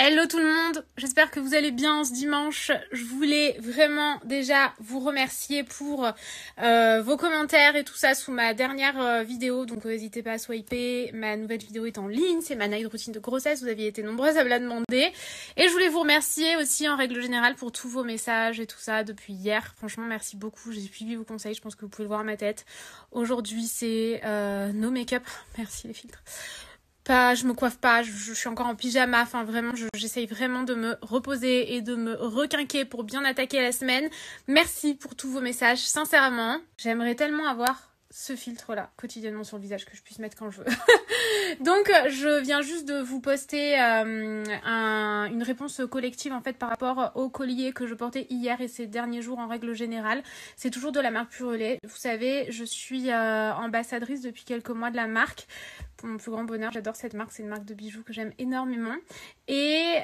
Hello tout le monde, j'espère que vous allez bien ce dimanche. Je voulais vraiment déjà vous remercier pour euh, vos commentaires et tout ça sous ma dernière euh, vidéo. Donc euh, n'hésitez pas à swiper, ma nouvelle vidéo est en ligne, c'est ma night routine de grossesse, vous aviez été nombreuses à me la demander. Et je voulais vous remercier aussi en règle générale pour tous vos messages et tout ça depuis hier. Franchement merci beaucoup, j'ai suivi vos conseils, je pense que vous pouvez le voir à ma tête. Aujourd'hui c'est euh, no make-up, merci les filtres je me coiffe pas, je, suis encore en pyjama. Enfin, vraiment, j'essaye vraiment de me reposer et de me requinquer pour bien attaquer la semaine. Merci pour tous vos messages, sincèrement. J'aimerais tellement avoir ce filtre-là quotidiennement sur le visage que je puisse mettre quand je veux. Donc euh, je viens juste de vous poster euh, une réponse collective en fait par rapport au collier que je portais hier et ces derniers jours en règle générale. C'est toujours de la marque Purelay. Vous savez, je suis euh, ambassadrice depuis quelques mois de la marque. Pour mon plus grand bonheur, j'adore cette marque, c'est une marque de bijoux que j'aime énormément. Et,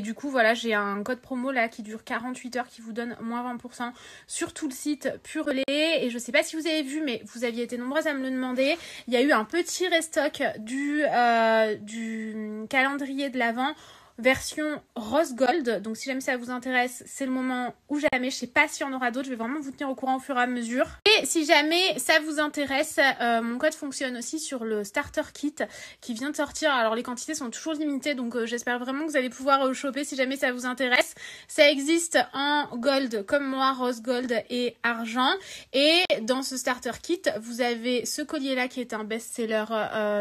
du coup, voilà, j'ai un code promo là qui dure 48 heures qui vous donne moins 20% sur tout le site Purelay. Et je sais pas si vous avez vu mais vous aviez été nombreuses à me le demander. Il y a eu un petit restock du, euh, du calendrier de l'Avent version rose gold. Donc si jamais ça vous intéresse, c'est le moment ou jamais. Je sais pas si on aura d'autres, je vais vraiment vous tenir au courant au fur et à mesure. Et si jamais ça vous intéresse, euh, mon code fonctionne aussi sur le starter kit qui vient de sortir. Alors les quantités sont toujours limitées, donc euh, j'espère vraiment que vous allez pouvoir euh, choper si jamais ça vous intéresse. Ça existe en gold comme moi, rose gold et argent. Et dans ce starter kit, vous avez ce collier-là qui est un best-seller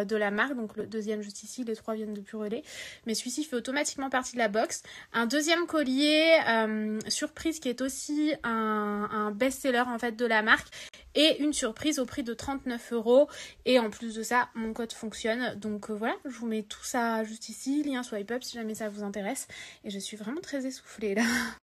de la marque, donc le deuxième juste ici, les trois viennent de relais Mais celui-ci fait automatiquement partie de la box. Un deuxième collier euh, surprise qui est aussi un, best-seller en fait de la marque et une surprise au prix de 39 euros. Et en plus de ça, mon code fonctionne. Donc euh, voilà, je vous mets tout ça juste ici, lien swipe up si jamais ça vous intéresse. Et je suis vraiment très essoufflée là.